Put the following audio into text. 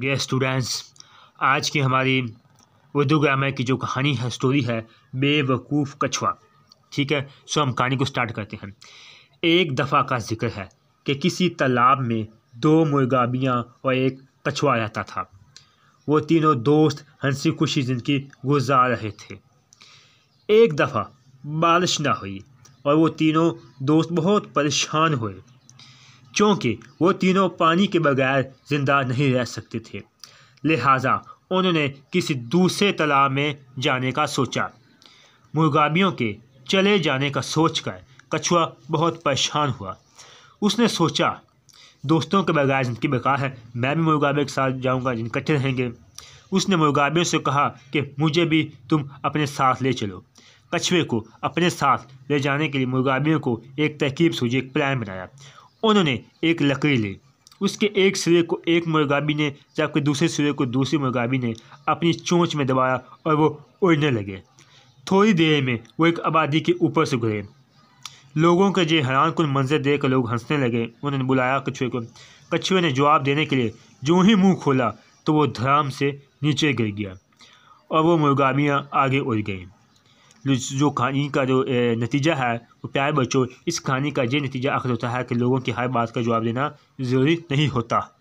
गे students आज की हमारी उर्दू ग्रामर की जो कहानी है स्टोरी है बेवकूफ़ कछुआ ठीक है सो हम कहानी को स्टार्ट करते हैं एक दफ़ा का जिक्र है कि किसी तालाब में दो मुर्गाबियाँ और एक कछुआ रहता था वो तीनों दोस्त हंसी खुशी ज़िंदगी गुजार रहे थे एक दफ़ा बारिश ना हुई और वो तीनों दोस्त बहुत परेशान हुए क्योंकि वो तीनों पानी के बगैर ज़िंदा नहीं रह सकते थे लिहाजा उन्होंने किसी दूसरे तालाब में जाने का सोचा मुर्गाबियों के चले जाने का सोचकर कछुआ बहुत परेशान हुआ उसने सोचा दोस्तों के बगैर जिनकी बेकार है मैं भी मुर्गाबे के साथ जाऊंगा जिन कट्ठे रहेंगे उसने मुर्गाबियों से कहा कि मुझे भी तुम अपने साथ ले चलो कछुए को अपने साथ ले जाने के लिए मुर्गाबियों को एक तहकीब सूझी एक प्लान बनाया उन्होंने एक लकड़ी ली उसके एक सिरे को एक मुर्गाबी ने जबकि दूसरे सिरे को दूसरी मुर्गाबी ने अपनी चोंच में दबाया और वो उड़ने लगे थोड़ी देर में वो एक आबादी के ऊपर से गुजरे लोगों के जे हैरान कुल मंजर देख कर लोग हंसने लगे उन्होंने बुलाया कछुए को कछुए ने जवाब देने के लिए जो ही मुंह खोला तो वो धराम से नीचे गिर गया और वो मुर्गाबियाँ आगे उड़ गईं जो कहानी का जो नतीजा है वो प्यारे बच्चों इस कहानी का ये नतीजा आखिर होता है कि लोगों की हर बात का जवाब देना ज़रूरी नहीं होता